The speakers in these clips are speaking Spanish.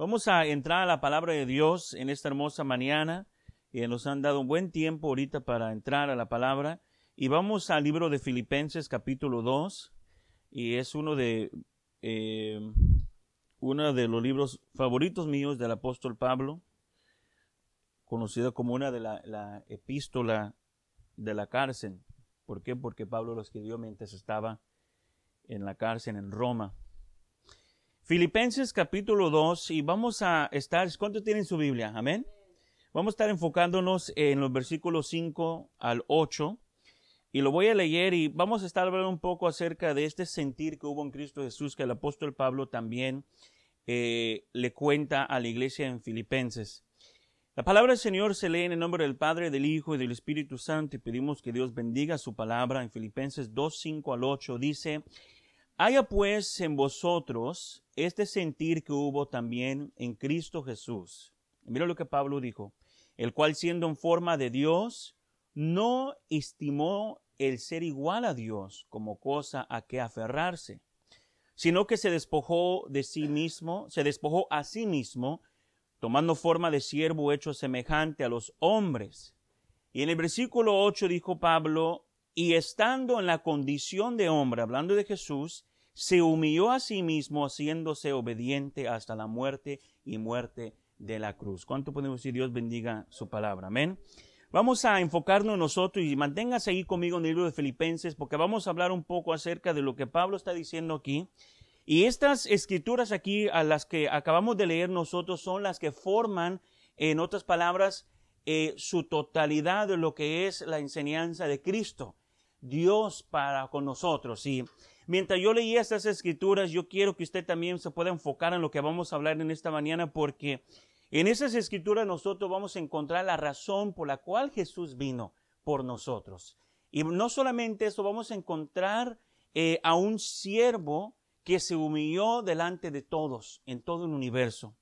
Vamos a entrar a la palabra de Dios en esta hermosa mañana. y eh, nos han dado un buen tiempo ahorita para entrar a la palabra. Y vamos al libro de Filipenses capítulo 2. Y es uno de, eh, uno de los libros favoritos míos del apóstol Pablo, conocido como una de la, la epístola de la cárcel. ¿Por qué? Porque Pablo lo escribió mientras estaba en la cárcel en Roma. Filipenses capítulo 2 y vamos a estar, ¿cuántos tienen su Biblia? Amén. Vamos a estar enfocándonos en los versículos 5 al 8 y lo voy a leer y vamos a estar hablando un poco acerca de este sentir que hubo en Cristo Jesús que el apóstol Pablo también eh, le cuenta a la iglesia en Filipenses. La palabra del Señor se lee en el nombre del Padre, del Hijo y del Espíritu Santo y pedimos que Dios bendiga su palabra en Filipenses 2, 5 al 8. Dice, Haya pues en vosotros este sentir que hubo también en Cristo Jesús. Mira lo que Pablo dijo, el cual siendo en forma de Dios, no estimó el ser igual a Dios como cosa a que aferrarse, sino que se despojó de sí mismo, se despojó a sí mismo, tomando forma de siervo hecho semejante a los hombres. Y en el versículo 8 dijo Pablo, y estando en la condición de hombre, hablando de Jesús, se humilló a sí mismo haciéndose obediente hasta la muerte y muerte de la cruz. ¿Cuánto podemos decir Dios bendiga su palabra? Amén. Vamos a enfocarnos nosotros y manténgase ahí conmigo en el libro de Filipenses porque vamos a hablar un poco acerca de lo que Pablo está diciendo aquí. Y estas escrituras aquí a las que acabamos de leer nosotros son las que forman, en otras palabras, eh, su totalidad de lo que es la enseñanza de Cristo, Dios para con nosotros. Y Mientras yo leía estas escrituras, yo quiero que usted también se pueda enfocar en lo que vamos a hablar en esta mañana, porque en esas escrituras nosotros vamos a encontrar la razón por la cual Jesús vino por nosotros. Y no solamente eso, vamos a encontrar eh, a un siervo que se humilló delante de todos, en todo el universo.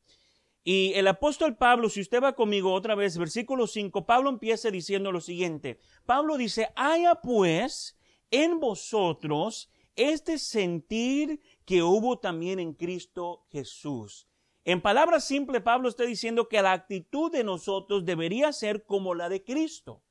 Y el apóstol Pablo, si usted va conmigo otra vez, versículo 5, Pablo empieza diciendo lo siguiente. Pablo dice, haya pues en vosotros este sentir que hubo también en Cristo Jesús. En palabras simples, Pablo está diciendo que la actitud de nosotros debería ser como la de Cristo.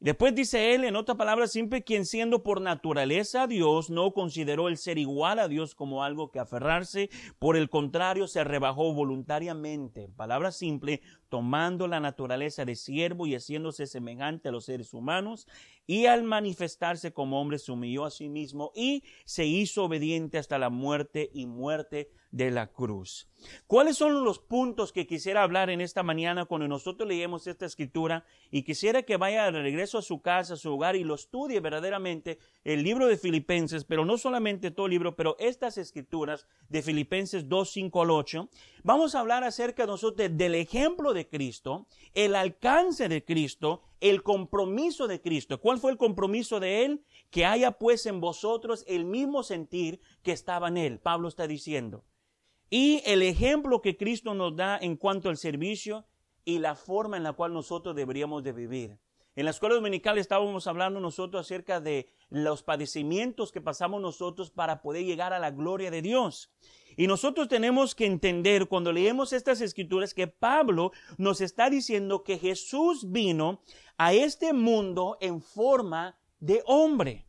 Después dice él, en otra palabra simple, quien siendo por naturaleza Dios, no consideró el ser igual a Dios como algo que aferrarse, por el contrario, se rebajó voluntariamente, en palabra simple, tomando la naturaleza de siervo y haciéndose semejante a los seres humanos, y al manifestarse como hombre se humilló a sí mismo y se hizo obediente hasta la muerte y muerte de la cruz. ¿Cuáles son los puntos que quisiera hablar en esta mañana cuando nosotros leemos esta escritura y quisiera que vaya al regreso a su casa, a su hogar y lo estudie verdaderamente el libro de Filipenses, pero no solamente todo el libro, pero estas escrituras de Filipenses 2, 5 al 8, Vamos a hablar acerca de nosotros del ejemplo de Cristo, el alcance de Cristo, el compromiso de Cristo. ¿Cuál fue el compromiso de Él? Que haya pues en vosotros el mismo sentir que estaba en Él, Pablo está diciendo. Y el ejemplo que Cristo nos da en cuanto al servicio y la forma en la cual nosotros deberíamos de vivir. En la escuela dominical estábamos hablando nosotros acerca de los padecimientos que pasamos nosotros para poder llegar a la gloria de Dios. Y nosotros tenemos que entender cuando leemos estas escrituras que Pablo nos está diciendo que Jesús vino a este mundo en forma de hombre,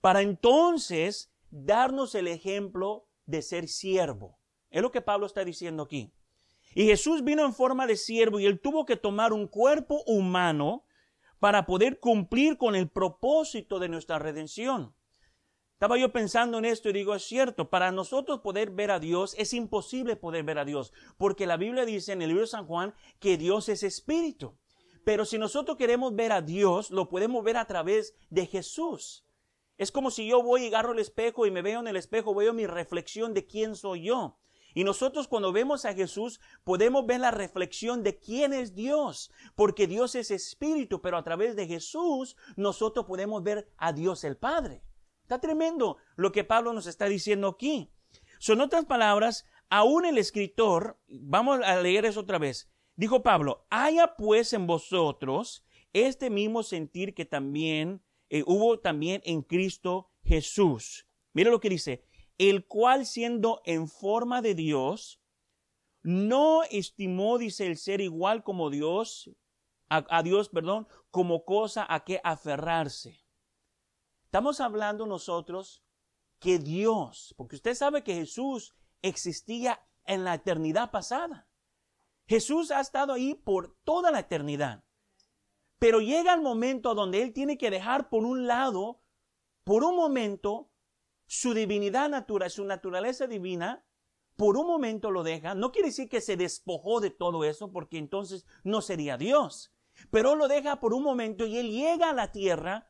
para entonces darnos el ejemplo de ser siervo. Es lo que Pablo está diciendo aquí. Y Jesús vino en forma de siervo y él tuvo que tomar un cuerpo humano para poder cumplir con el propósito de nuestra redención. Estaba yo pensando en esto y digo, es cierto, para nosotros poder ver a Dios es imposible poder ver a Dios, porque la Biblia dice en el libro de San Juan que Dios es espíritu. Pero si nosotros queremos ver a Dios, lo podemos ver a través de Jesús. Es como si yo voy y agarro el espejo y me veo en el espejo, veo mi reflexión de quién soy yo. Y nosotros cuando vemos a Jesús podemos ver la reflexión de quién es Dios, porque Dios es espíritu, pero a través de Jesús nosotros podemos ver a Dios el Padre. Está tremendo lo que Pablo nos está diciendo aquí. Son otras palabras, aún el escritor, vamos a leer eso otra vez, dijo Pablo, haya pues en vosotros este mismo sentir que también eh, hubo también en Cristo Jesús. Mira lo que dice, el cual siendo en forma de Dios, no estimó, dice el ser igual como Dios, a Dios, perdón, como cosa a que aferrarse Estamos hablando nosotros que Dios, porque usted sabe que Jesús existía en la eternidad pasada. Jesús ha estado ahí por toda la eternidad. Pero llega el momento donde Él tiene que dejar por un lado, por un momento, su divinidad natural, su naturaleza divina, por un momento lo deja. No quiere decir que se despojó de todo eso, porque entonces no sería Dios. Pero lo deja por un momento y Él llega a la tierra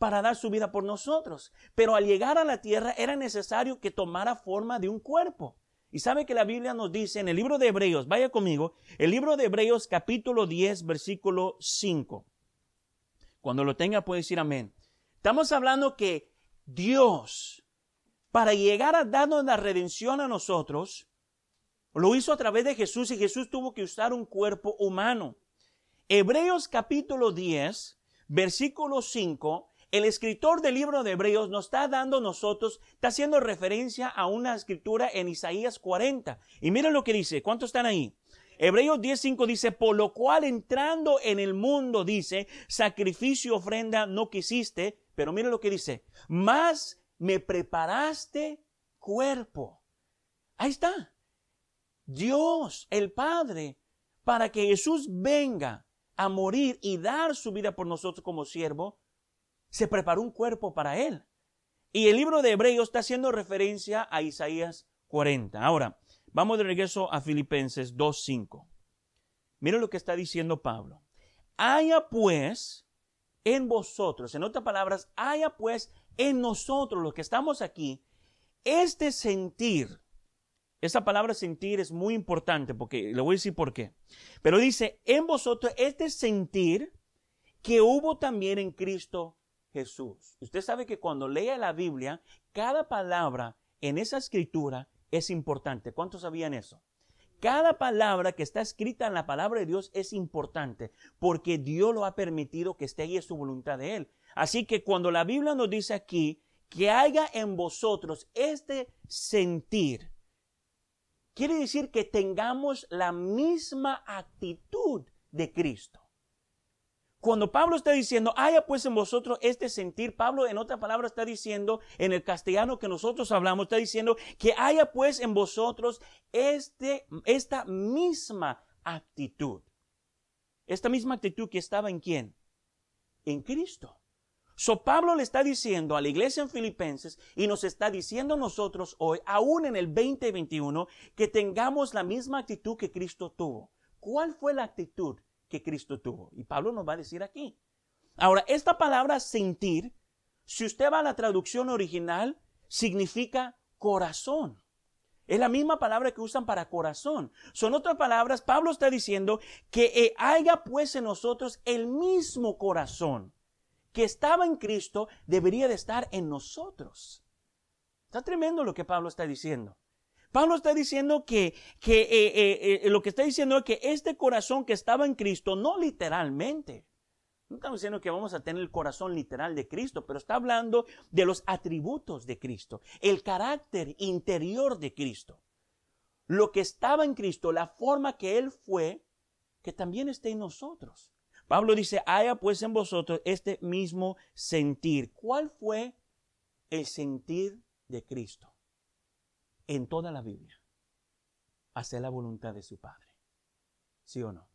para dar su vida por nosotros. Pero al llegar a la tierra era necesario que tomara forma de un cuerpo. Y sabe que la Biblia nos dice en el libro de Hebreos, vaya conmigo, el libro de Hebreos capítulo 10 versículo 5. Cuando lo tenga puede decir amén. Estamos hablando que Dios, para llegar a darnos la redención a nosotros, lo hizo a través de Jesús y Jesús tuvo que usar un cuerpo humano. Hebreos capítulo 10, versículo 5, el escritor del libro de Hebreos nos está dando nosotros, está haciendo referencia a una escritura en Isaías 40. Y miren lo que dice, ¿cuántos están ahí? Hebreos 10:5 dice, por lo cual entrando en el mundo, dice, sacrificio, ofrenda no quisiste, pero miren lo que dice, más me preparaste cuerpo. Ahí está. Dios, el Padre, para que Jesús venga a morir y dar su vida por nosotros como siervo, se preparó un cuerpo para él. Y el libro de Hebreos está haciendo referencia a Isaías 40. Ahora, vamos de regreso a Filipenses 2.5. Mira lo que está diciendo Pablo. Haya pues en vosotros, en otras palabras, haya pues en nosotros, los que estamos aquí, este sentir. Esa palabra sentir es muy importante porque le voy a decir por qué. Pero dice, en vosotros este sentir que hubo también en Cristo Jesús. Usted sabe que cuando lea la Biblia, cada palabra en esa escritura es importante. ¿Cuántos sabían eso? Cada palabra que está escrita en la palabra de Dios es importante porque Dios lo ha permitido que esté ahí en su voluntad de Él. Así que cuando la Biblia nos dice aquí que haya en vosotros este sentir, quiere decir que tengamos la misma actitud de Cristo. Cuando Pablo está diciendo, haya pues en vosotros este sentir, Pablo en otra palabra está diciendo, en el castellano que nosotros hablamos, está diciendo que haya pues en vosotros este, esta misma actitud. Esta misma actitud que estaba en quién? En Cristo. So Pablo le está diciendo a la iglesia en Filipenses y nos está diciendo nosotros hoy, aún en el 2021, que tengamos la misma actitud que Cristo tuvo. ¿Cuál fue la actitud que Cristo tuvo. Y Pablo nos va a decir aquí. Ahora, esta palabra sentir, si usted va a la traducción original, significa corazón. Es la misma palabra que usan para corazón. Son otras palabras, Pablo está diciendo que eh, haya pues en nosotros el mismo corazón que estaba en Cristo, debería de estar en nosotros. Está tremendo lo que Pablo está diciendo. Pablo está diciendo que, eh, eh, eh, lo que está diciendo es que este corazón que estaba en Cristo, no literalmente, no estamos diciendo que vamos a tener el corazón literal de Cristo, pero está hablando de los atributos de Cristo, el carácter interior de Cristo. Lo que estaba en Cristo, la forma que Él fue, que también esté en nosotros. Pablo dice, haya pues en vosotros este mismo sentir. ¿Cuál fue el sentir de Cristo? en toda la Biblia, hacer la voluntad de su Padre. ¿Sí o no?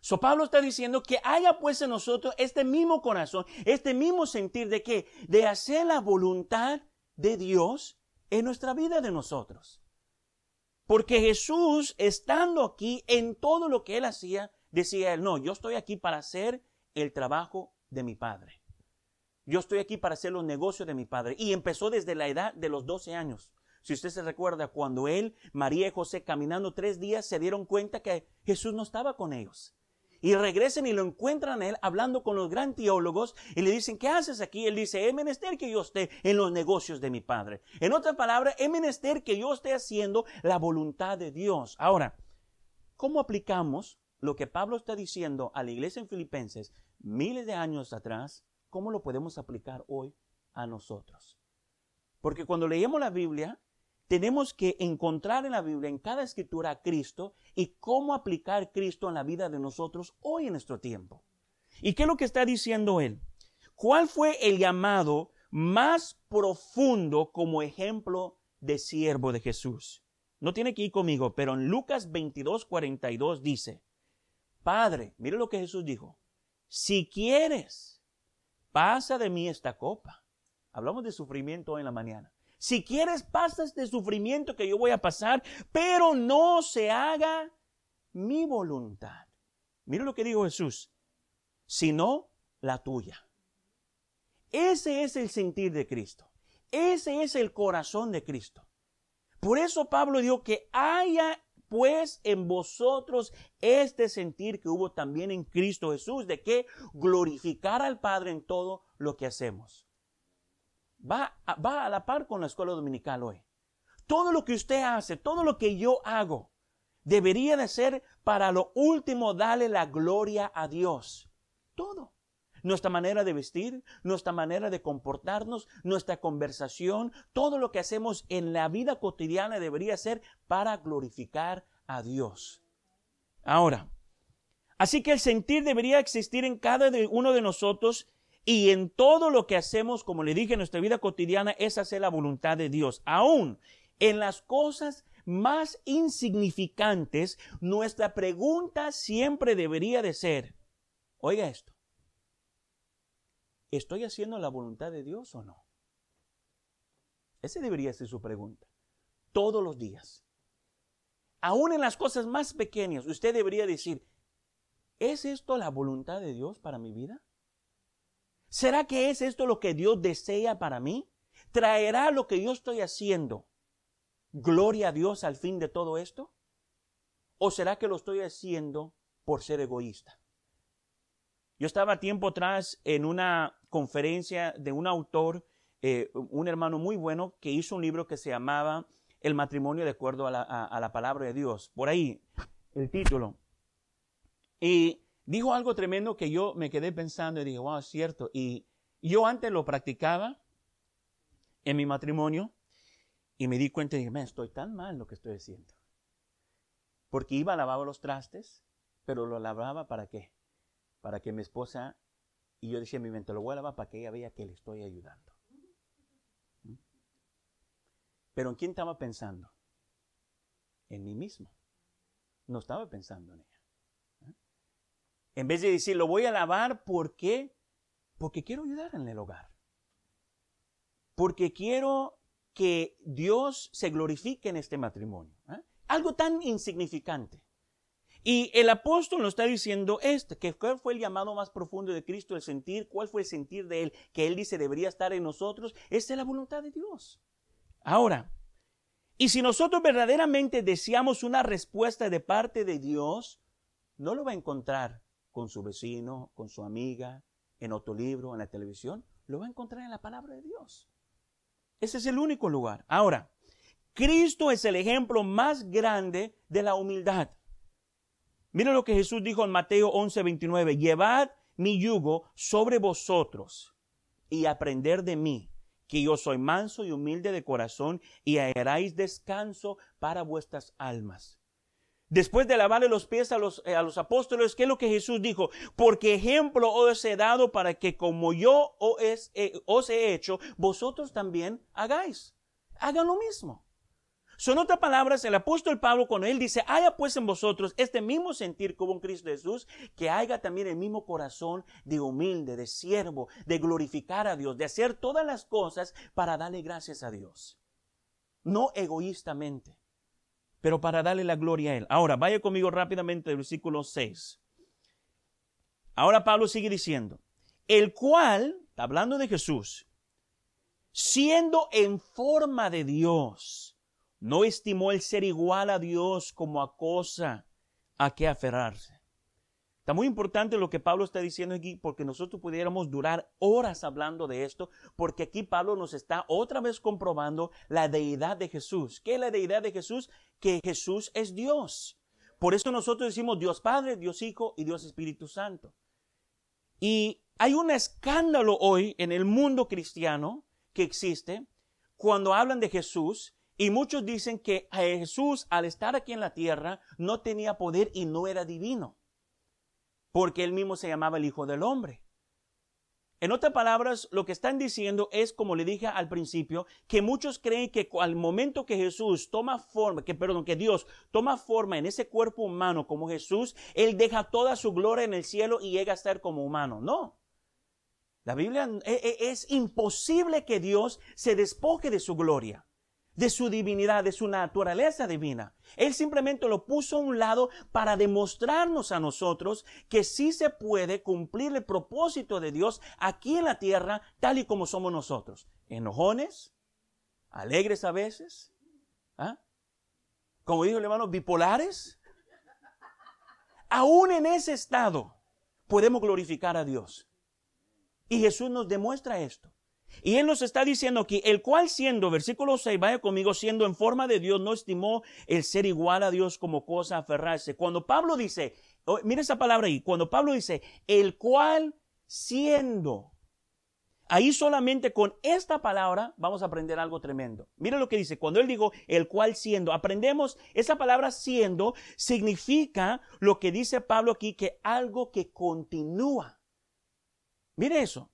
So Pablo está diciendo que haya pues en nosotros este mismo corazón, este mismo sentir de que de hacer la voluntad de Dios en nuestra vida de nosotros. Porque Jesús, estando aquí en todo lo que él hacía, decía él, no, yo estoy aquí para hacer el trabajo de mi Padre. Yo estoy aquí para hacer los negocios de mi padre. Y empezó desde la edad de los 12 años. Si usted se recuerda, cuando él, María y José caminando tres días se dieron cuenta que Jesús no estaba con ellos. Y regresan y lo encuentran a él hablando con los gran teólogos y le dicen, ¿qué haces aquí? Él dice, he menester que yo esté en los negocios de mi padre. En otras palabras, he menester que yo esté haciendo la voluntad de Dios. Ahora, ¿cómo aplicamos lo que Pablo está diciendo a la iglesia en Filipenses miles de años atrás ¿cómo lo podemos aplicar hoy a nosotros? Porque cuando leemos la Biblia, tenemos que encontrar en la Biblia, en cada escritura, a Cristo y cómo aplicar Cristo en la vida de nosotros hoy en nuestro tiempo. ¿Y qué es lo que está diciendo él? ¿Cuál fue el llamado más profundo como ejemplo de siervo de Jesús? No tiene que ir conmigo, pero en Lucas 22, 42 dice, Padre, mire lo que Jesús dijo, si quieres, pasa de mí esta copa. Hablamos de sufrimiento hoy en la mañana. Si quieres, pasa este sufrimiento que yo voy a pasar, pero no se haga mi voluntad. Mira lo que dijo Jesús, sino la tuya. Ese es el sentir de Cristo. Ese es el corazón de Cristo. Por eso Pablo dijo que haya pues en vosotros este sentir que hubo también en Cristo Jesús, de que glorificar al Padre en todo lo que hacemos. Va a, va a la par con la escuela dominical hoy. Todo lo que usted hace, todo lo que yo hago, debería de ser para lo último darle la gloria a Dios. Todo. Nuestra manera de vestir, nuestra manera de comportarnos, nuestra conversación, todo lo que hacemos en la vida cotidiana debería ser para glorificar a Dios. Ahora, así que el sentir debería existir en cada uno de nosotros y en todo lo que hacemos, como le dije, en nuestra vida cotidiana es hacer la voluntad de Dios. Aún en las cosas más insignificantes, nuestra pregunta siempre debería de ser, oiga esto, ¿Estoy haciendo la voluntad de Dios o no? Ese debería ser su pregunta. Todos los días. Aún en las cosas más pequeñas, usted debería decir, ¿es esto la voluntad de Dios para mi vida? ¿Será que es esto lo que Dios desea para mí? ¿Traerá lo que yo estoy haciendo gloria a Dios al fin de todo esto? ¿O será que lo estoy haciendo por ser egoísta? Yo estaba tiempo atrás en una conferencia de un autor, eh, un hermano muy bueno, que hizo un libro que se llamaba El matrimonio de acuerdo a la, palabra de Dios. Por ahí, el título. Y dijo algo tremendo que yo me quedé pensando y dije, wow, es cierto. Y yo antes lo practicaba en mi matrimonio y me di cuenta y dije, me estoy tan mal lo que estoy diciendo, Porque iba, lavar los trastes, pero lo lavaba para qué? Para que mi esposa y yo decía en mi mente, lo voy a lavar para que ella vea que le estoy ayudando. ¿Mm? Pero ¿en quién estaba pensando? En mí mismo. No estaba pensando en ella. ¿eh? En vez de decir, lo voy a lavar porque, porque quiero ayudar en el hogar. Porque quiero que Dios se glorifique en este matrimonio. ¿eh? Algo tan insignificante. Y el apóstol nos está diciendo esto, que cuál fue el llamado más profundo de Cristo, el sentir, cuál fue el sentir de Él, que Él dice debería estar en nosotros, esta es la voluntad de Dios. Ahora, y si nosotros verdaderamente deseamos una respuesta de parte de Dios, no lo va a encontrar con su vecino, con su amiga, en otro libro, en la televisión, lo va a encontrar en la palabra de Dios. Ese es el único lugar. Ahora, Cristo es el ejemplo más grande de la humildad. Mira lo que Jesús dijo en Mateo 11, 29. Llevad mi yugo sobre vosotros y aprender de mí, que yo soy manso y humilde de corazón y haráis descanso para vuestras almas. Después de lavarle los pies a los, eh, a los apóstoles, ¿qué es lo que Jesús dijo? Porque ejemplo os he dado para que como yo os he hecho, vosotros también hagáis. Hagan lo mismo. Son otras palabras, el apóstol Pablo cuando él dice, haya pues en vosotros este mismo sentir como en Cristo Jesús, que haya también el mismo corazón de humilde, de siervo, de glorificar a Dios, de hacer todas las cosas para darle gracias a Dios. No egoístamente, pero para darle la gloria a Él. Ahora, vaya conmigo rápidamente del versículo 6. Ahora Pablo sigue diciendo, el cual, hablando de Jesús, siendo en forma de Dios, no estimó el ser igual a Dios como a cosa a que aferrarse. Está muy importante lo que Pablo está diciendo aquí porque nosotros pudiéramos durar horas hablando de esto, porque aquí Pablo nos está otra vez comprobando la deidad de Jesús. ¿Qué es la deidad de Jesús? Que Jesús es Dios. Por eso nosotros decimos Dios Padre, Dios Hijo y Dios Espíritu Santo. Y hay un escándalo hoy en el mundo cristiano que existe cuando hablan de Jesús y muchos dicen que Jesús, al estar aquí en la tierra, no tenía poder y no era divino, porque él mismo se llamaba el Hijo del Hombre. En otras palabras, lo que están diciendo es, como le dije al principio, que muchos creen que al momento que Jesús toma forma, que perdón, que Dios toma forma en ese cuerpo humano como Jesús, Él deja toda su gloria en el cielo y llega a estar como humano. No. La Biblia eh, eh, es imposible que Dios se despoje de su gloria de su divinidad, de su naturaleza divina. Él simplemente lo puso a un lado para demostrarnos a nosotros que sí se puede cumplir el propósito de Dios aquí en la tierra, tal y como somos nosotros. Enojones, alegres a veces, ¿ah? como dijo el hermano, bipolares. Aún en ese estado podemos glorificar a Dios. Y Jesús nos demuestra esto. Y él nos está diciendo aquí, el cual siendo, versículo 6, vaya conmigo, siendo en forma de Dios, no estimó el ser igual a Dios como cosa aferrarse. Cuando Pablo dice, oh, mire esa palabra ahí, cuando Pablo dice, el cual siendo, ahí solamente con esta palabra vamos a aprender algo tremendo. Mira lo que dice, cuando él dijo, el cual siendo, aprendemos, esa palabra siendo significa lo que dice Pablo aquí, que algo que continúa. Mire eso.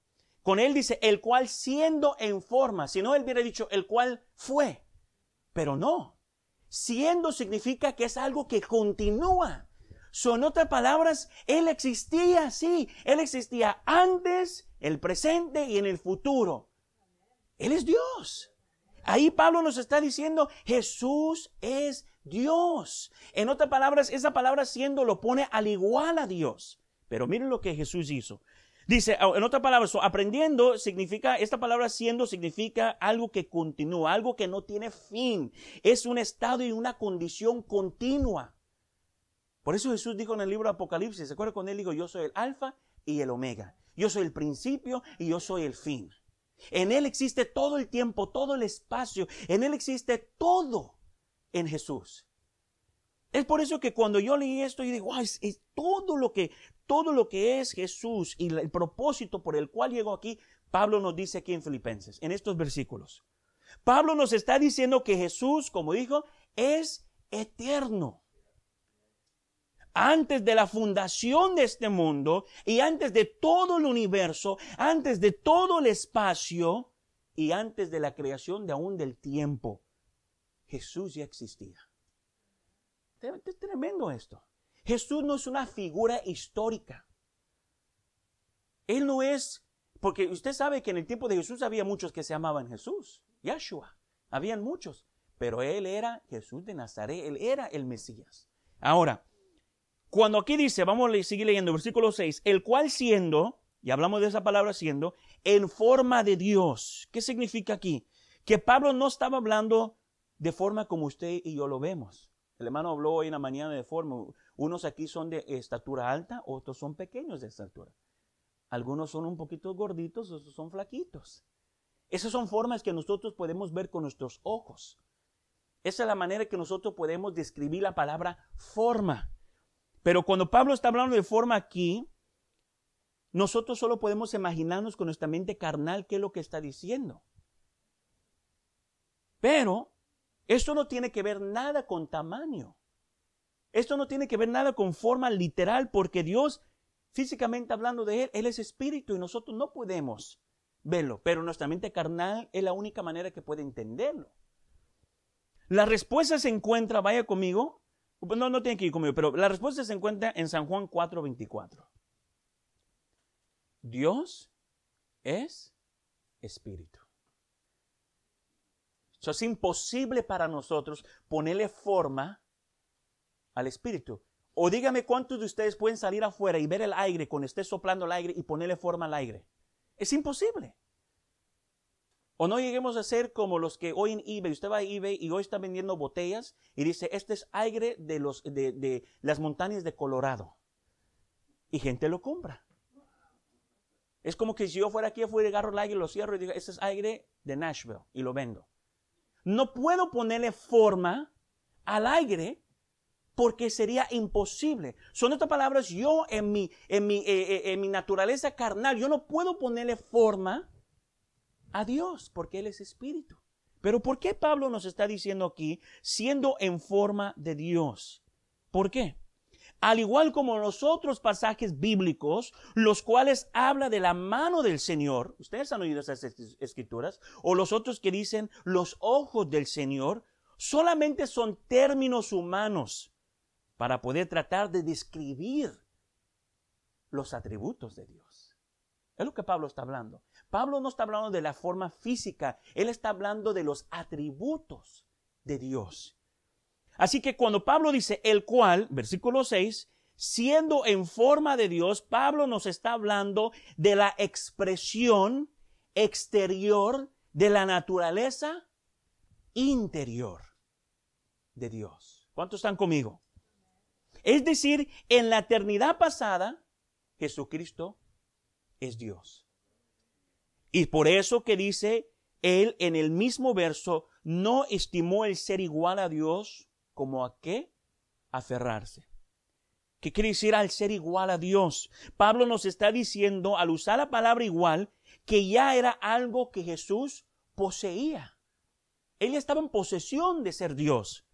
Con él dice, el cual siendo en forma, si no él hubiera dicho, el cual fue. Pero no. Siendo significa que es algo que continúa. Son otras palabras, él existía, sí. Él existía antes, el presente y en el futuro. Él es Dios. Ahí Pablo nos está diciendo, Jesús es Dios. En otras palabras, esa palabra siendo lo pone al igual a Dios. Pero miren lo que Jesús hizo. Dice, en otra palabra, aprendiendo significa, esta palabra siendo significa algo que continúa, algo que no tiene fin. Es un estado y una condición continua. Por eso Jesús dijo en el libro de Apocalipsis, ¿se acuerdan Con él dijo, yo soy el alfa y el omega? Yo soy el principio y yo soy el fin. En Él existe todo el tiempo, todo el espacio. En Él existe todo en Jesús. Es por eso que cuando yo leí esto, yo digo, wow, es todo lo que, todo lo que es Jesús y el propósito por el cual llegó aquí, Pablo nos dice aquí en Filipenses, en estos versículos. Pablo nos está diciendo que Jesús, como dijo, es eterno. Antes de la fundación de este mundo y antes de todo el universo, antes de todo el espacio y antes de la creación de aún del tiempo, Jesús ya existía. Es tremendo esto. Jesús no es una figura histórica. Él no es, porque usted sabe que en el tiempo de Jesús había muchos que se llamaban Jesús, Yahshua, habían muchos, pero él era Jesús de Nazaret, él era el Mesías. Ahora, cuando aquí dice, vamos a seguir leyendo, versículo 6, el cual siendo, y hablamos de esa palabra siendo, en forma de Dios, ¿qué significa aquí? Que Pablo no estaba hablando de forma como usted y yo lo vemos. El hermano habló hoy en la mañana de forma, unos aquí son de estatura alta, otros son pequeños de estatura. Algunos son un poquito gorditos, otros son flaquitos. Esas son formas que nosotros podemos ver con nuestros ojos. Esa es la manera que nosotros podemos describir la palabra forma. Pero cuando Pablo está hablando de forma aquí, nosotros solo podemos imaginarnos con nuestra mente carnal qué es lo que está diciendo. Pero esto no tiene que ver nada con tamaño. Esto no tiene que ver nada con forma literal, porque Dios, físicamente hablando de Él, Él es espíritu y nosotros no podemos verlo, pero nuestra mente carnal es la única manera que puede entenderlo. La respuesta se encuentra, vaya conmigo, no, no tiene que ir conmigo, pero la respuesta se encuentra en San Juan 4:24. Dios es espíritu. Eso es imposible para nosotros ponerle forma al espíritu. O dígame cuántos de ustedes pueden salir afuera y ver el aire cuando esté soplando el aire y ponerle forma al aire. Es imposible. O no lleguemos a ser como los que hoy en eBay, usted va a eBay y hoy está vendiendo botellas y dice, este es aire de, los, de, las montañas de Colorado. Y gente lo compra. Es como que si yo fuera aquí, fuera y agarro el aire lo cierro y digo, este es aire de Nashville y lo vendo. No puedo ponerle forma al aire porque sería imposible. Son otras palabras, yo en mi, en mi, eh, eh, en mi naturaleza carnal, yo no puedo ponerle forma a Dios porque Él es espíritu. Pero ¿por qué Pablo nos está diciendo aquí, siendo en forma de Dios? ¿Por qué? Al igual como los otros pasajes bíblicos, los cuales habla de la mano del Señor, ustedes han oído esas escrituras, o los otros que dicen los ojos del Señor, solamente son términos humanos para poder tratar de describir los atributos de Dios. Es lo que Pablo está hablando. Pablo no está hablando de la forma física, él está hablando de los atributos de Dios. Así que cuando Pablo dice el cual, versículo 6, siendo en forma de Dios, Pablo nos está hablando de la expresión exterior de la naturaleza interior de Dios. ¿Cuántos están conmigo? Es decir, en la eternidad pasada, Jesucristo es Dios. Y por eso que dice él en el mismo verso, no estimó el ser igual a Dios como a qué aferrarse. ¿Qué quiere decir al ser igual a Dios? Pablo nos está diciendo, al usar la palabra igual, que ya era algo que Jesús poseía. Él estaba en posesión de ser Dios.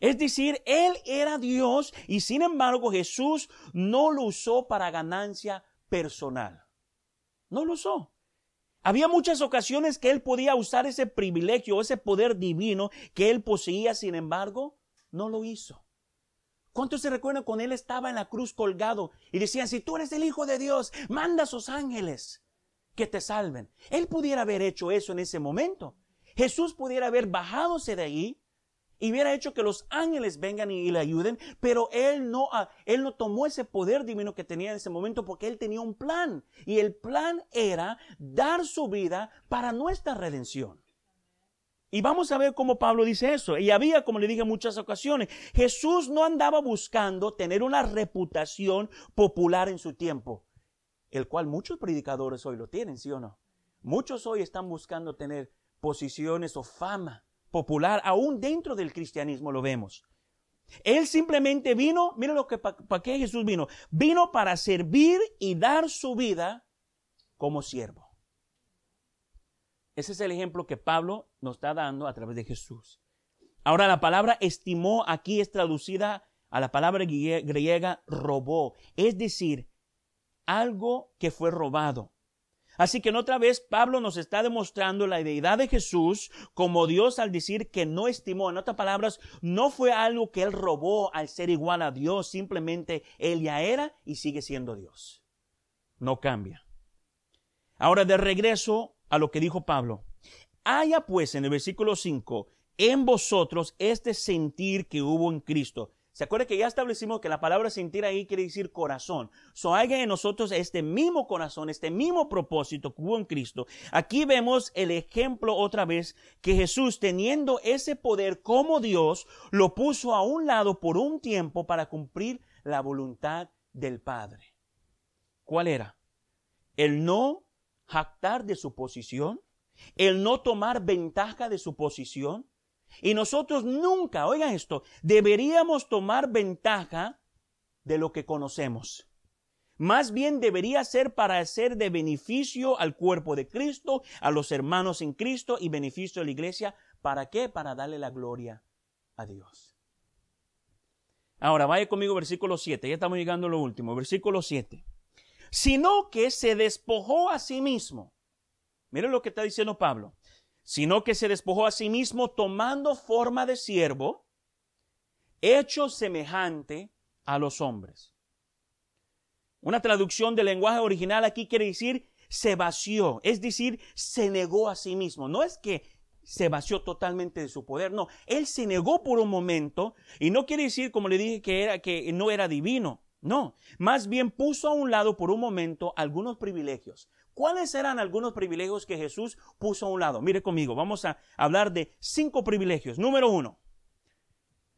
Es decir, Él era Dios y sin embargo Jesús no lo usó para ganancia personal. No lo usó. Había muchas ocasiones que Él podía usar ese privilegio, ese poder divino que Él poseía, sin embargo, no lo hizo. ¿Cuántos se recuerdan cuando Él estaba en la cruz colgado y decían, si tú eres el Hijo de Dios, manda a sus ángeles que te salven? Él pudiera haber hecho eso en ese momento. Jesús pudiera haber bajado de ahí y hubiera hecho que los ángeles vengan y, le ayuden, pero él no, ah, él no tomó ese poder divino que tenía en ese momento porque él tenía un plan. Y el plan era dar su vida para nuestra redención. Y vamos a ver cómo Pablo dice eso. Y había, como le dije en muchas ocasiones, Jesús no andaba buscando tener una reputación popular en su tiempo, el cual muchos predicadores hoy lo tienen, ¿sí o no? Muchos hoy están buscando tener posiciones o fama popular, aún dentro del cristianismo lo vemos. Él simplemente vino, mira lo que, para qué Jesús vino, vino para servir y dar su vida como siervo. Ese es el ejemplo que Pablo nos está dando a través de Jesús. Ahora la palabra estimó aquí es traducida a la palabra griega robó, es decir, algo que fue robado. Así que en otra vez Pablo nos está demostrando la deidad de Jesús como Dios al decir que no estimó. En otras palabras, no fue algo que él robó al ser igual a Dios, simplemente él ya era y sigue siendo Dios. No cambia. Ahora de regreso a lo que dijo Pablo. Haya pues en el versículo 5 en vosotros este sentir que hubo en Cristo. ¿Se acuerda que ya establecimos que la palabra sentir ahí quiere decir corazón? So, hay en nosotros este mismo corazón, este mismo propósito que hubo en Cristo. Aquí vemos el ejemplo otra vez que Jesús, teniendo ese poder como Dios, lo puso a un lado por un tiempo para cumplir la voluntad del Padre. ¿Cuál era? El no jactar de su posición, el no tomar ventaja de su posición, y nosotros nunca, oigan esto, deberíamos tomar ventaja de lo que conocemos. Más bien debería ser para hacer de beneficio al cuerpo de Cristo, a los hermanos en Cristo y beneficio a la iglesia. ¿Para qué? Para darle la gloria a Dios. Ahora, vaya conmigo versículo 7, ya estamos llegando a lo último, versículo 7. Sino que se despojó a sí mismo. Miren lo que está diciendo Pablo sino que se despojó a sí mismo tomando forma de siervo, hecho semejante a los hombres. Una traducción del lenguaje original aquí quiere decir se vació, es decir, se negó a sí mismo. No es que se vació totalmente de su poder, no, él se negó por un momento y no quiere decir, como le dije, que, era, que no era divino, no, más bien puso a un lado por un momento algunos privilegios, ¿Cuáles eran algunos privilegios que Jesús puso a un lado? Mire conmigo, vamos a hablar de cinco privilegios. Número uno,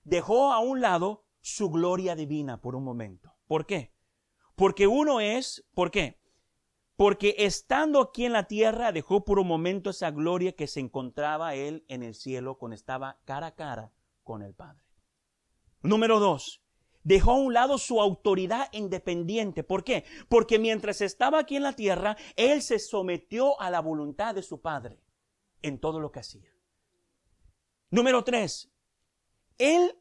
dejó a un lado su gloria divina por un momento. ¿Por qué? Porque uno es, ¿por qué? Porque estando aquí en la tierra dejó por un momento esa gloria que se encontraba él en el cielo cuando estaba cara a cara con el Padre. Número dos, Dejó a un lado su autoridad independiente. ¿Por qué? Porque mientras estaba aquí en la tierra, él se sometió a la voluntad de su padre en todo lo que hacía. Número tres, él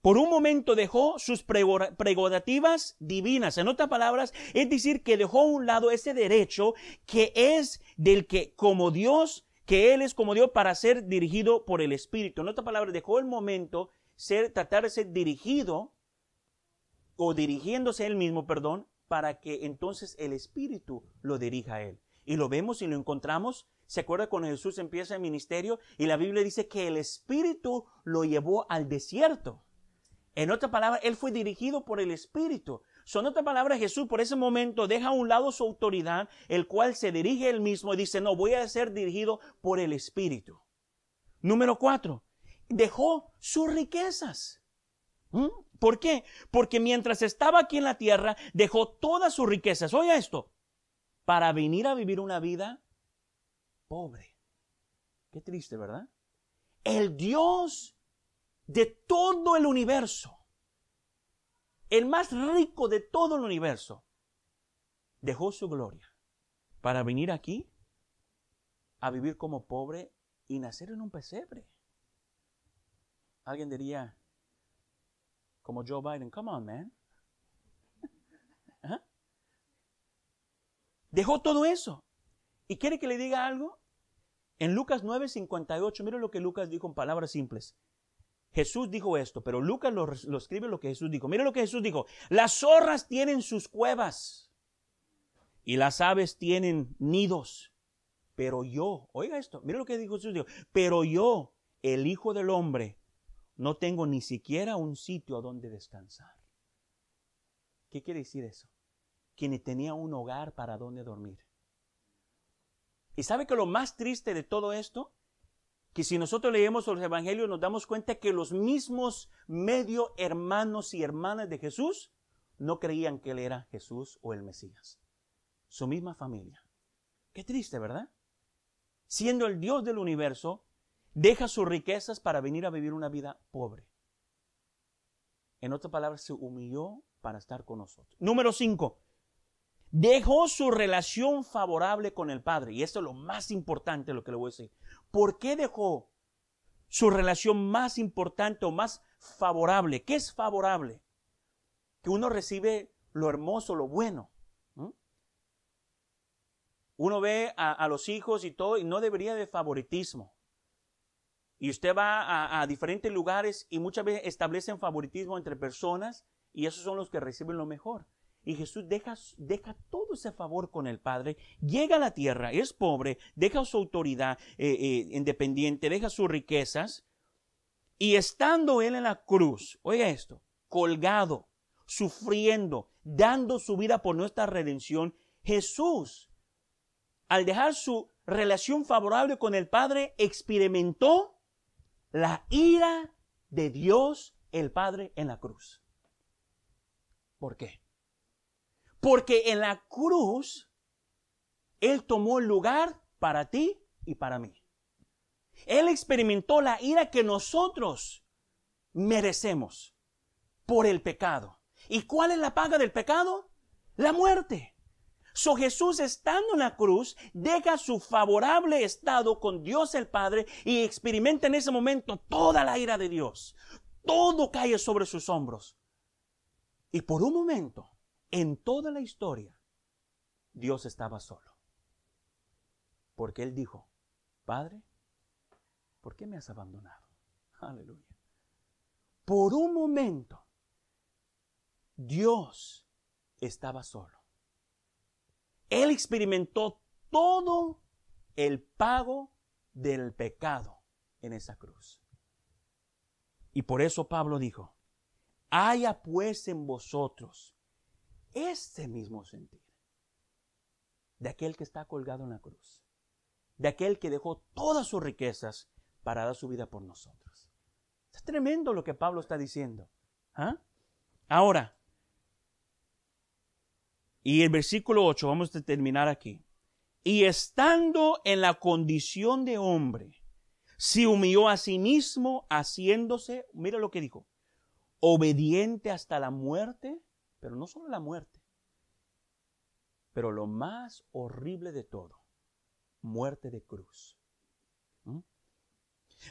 por un momento dejó sus prerrogativas divinas. En otras palabras, es decir, que dejó a un lado ese derecho que es del que como Dios, que él es como Dios para ser dirigido por el Espíritu. En otras palabras, dejó el momento ser, tratar de ser dirigido o dirigiéndose él mismo, perdón, para que entonces el Espíritu lo dirija a él. Y lo vemos y lo encontramos. ¿Se acuerda cuando Jesús empieza el ministerio? Y la Biblia dice que el Espíritu lo llevó al desierto. En otra palabra, él fue dirigido por el Espíritu. Son otra palabra, Jesús por ese momento deja a un lado su autoridad, el cual se dirige él mismo y dice, no, voy a ser dirigido por el Espíritu. Número cuatro, dejó sus riquezas. ¿Mm? ¿Por qué? Porque mientras estaba aquí en la tierra, dejó todas sus riquezas, oiga esto, para venir a vivir una vida pobre. Qué triste, ¿verdad? El Dios de todo el universo, el más rico de todo el universo, dejó su gloria para venir aquí a vivir como pobre y nacer en un pesebre. Alguien diría, como Joe Biden. Come on, man. Dejó todo eso. ¿Y quiere que le diga algo? En Lucas 9:58, mire lo que Lucas dijo en palabras simples. Jesús dijo esto, pero Lucas lo, escribe lo que Jesús dijo. Mire lo que Jesús dijo. Las zorras tienen sus cuevas y las aves tienen nidos. Pero yo, oiga esto, mire lo que dijo Jesús, pero yo, el Hijo del Hombre, no tengo ni siquiera un sitio a donde descansar. ¿Qué quiere decir eso? Que ni tenía un hogar para donde dormir. ¿Y sabe que lo más triste de todo esto? Que si nosotros leemos los evangelios nos damos cuenta que los mismos medio hermanos y hermanas de Jesús no creían que él era Jesús o el Mesías. Su misma familia. Qué triste, ¿verdad? Siendo el Dios del universo, deja sus riquezas para venir a vivir una vida pobre. En otras palabras, se humilló para estar con nosotros. Número cinco. Dejó su relación favorable con el Padre. Y esto es lo más importante, lo que le voy a decir. ¿Por qué dejó su relación más importante o más favorable? ¿Qué es favorable? Que uno recibe lo hermoso, lo bueno. Uno ve a, los hijos y todo, y no debería de favoritismo. Y usted va a, diferentes lugares y muchas veces establecen favoritismo entre personas y esos son los que reciben lo mejor. Y Jesús deja, deja todo ese favor con el Padre, llega a la tierra, es pobre, deja su autoridad eh, eh, independiente, deja sus riquezas. Y estando él en la cruz, oiga esto, colgado, sufriendo, dando su vida por nuestra redención, Jesús, al dejar su relación favorable con el Padre, experimentó la ira de Dios el Padre en la cruz. ¿Por qué? Porque en la cruz Él tomó el lugar para ti y para mí. Él experimentó la ira que nosotros merecemos por el pecado. ¿Y cuál es la paga del pecado? La muerte. Jesús estando en la cruz deja su favorable estado con Dios el Padre y experimenta en ese momento toda la ira de Dios. Todo cae sobre sus hombros. Y por un momento, en toda la historia, Dios estaba solo. Porque Él dijo, Padre, ¿por qué me has abandonado? Aleluya. Por un momento, Dios estaba solo. Él experimentó todo el pago del pecado en esa cruz. Y por eso Pablo dijo, haya pues en vosotros este mismo sentir de aquel que está colgado en la cruz, de aquel que dejó todas sus riquezas para dar su vida por nosotros. Es tremendo lo que Pablo está diciendo. ¿ah? Ahora, y el versículo 8, vamos a terminar aquí. Y estando en la condición de hombre, se humilló a sí mismo haciéndose, mira lo que dijo, obediente hasta la muerte, pero no solo la muerte, pero lo más horrible de todo, muerte de cruz. ¿Mm?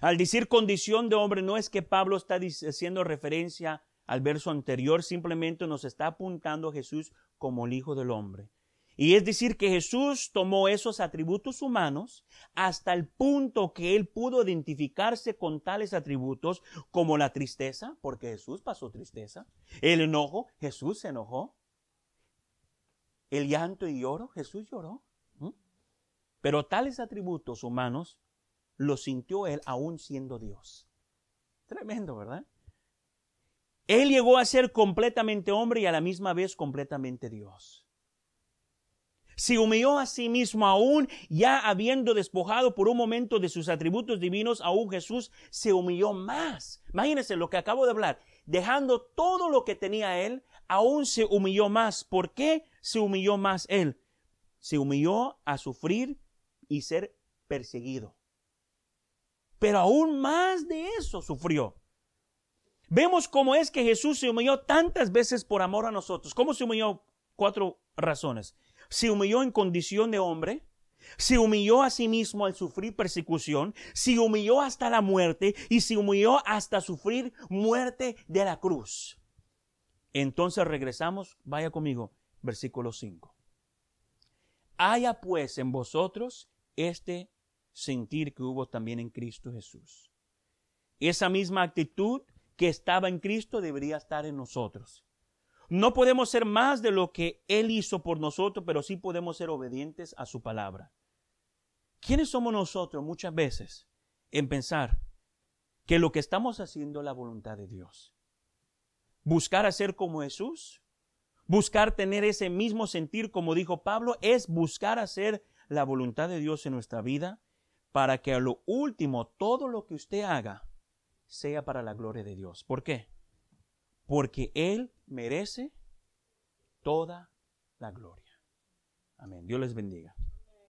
Al decir condición de hombre, no es que Pablo está haciendo referencia al verso anterior, simplemente nos está apuntando a Jesús como el Hijo del Hombre. Y es decir, que Jesús tomó esos atributos humanos hasta el punto que él pudo identificarse con tales atributos como la tristeza, porque Jesús pasó tristeza, el enojo, Jesús se enojó, el llanto y lloro, Jesús lloró. Pero tales atributos humanos los sintió él aún siendo Dios. Tremendo, ¿verdad? Él llegó a ser completamente hombre y a la misma vez completamente Dios. Se humilló a sí mismo aún, ya habiendo despojado por un momento de sus atributos divinos, aún Jesús se humilló más. Imagínense lo que acabo de hablar. Dejando todo lo que tenía él, aún se humilló más. ¿Por qué se humilló más él? Se humilló a sufrir y ser perseguido. Pero aún más de eso sufrió. Vemos cómo es que Jesús se humilló tantas veces por amor a nosotros. ¿Cómo se humilló? Cuatro razones. Se humilló en condición de hombre. Se humilló a sí mismo al sufrir persecución, se humilló hasta la muerte y se humilló hasta sufrir muerte de la cruz. Entonces regresamos, vaya conmigo, versículo 5. Haya pues en vosotros este sentir que hubo también en Cristo Jesús. Esa misma actitud que estaba en Cristo debería estar en nosotros. No podemos ser más de lo que Él hizo por nosotros, pero sí podemos ser obedientes a su palabra. ¿Quiénes somos nosotros muchas veces en pensar que lo que estamos haciendo es la voluntad de Dios? Buscar hacer como Jesús, buscar tener ese mismo sentir como dijo Pablo, es buscar hacer la voluntad de Dios en nuestra vida para que a lo último todo lo que usted haga sea para la gloria de Dios. ¿Por qué? Porque Él merece toda la gloria. Amén. Dios les bendiga.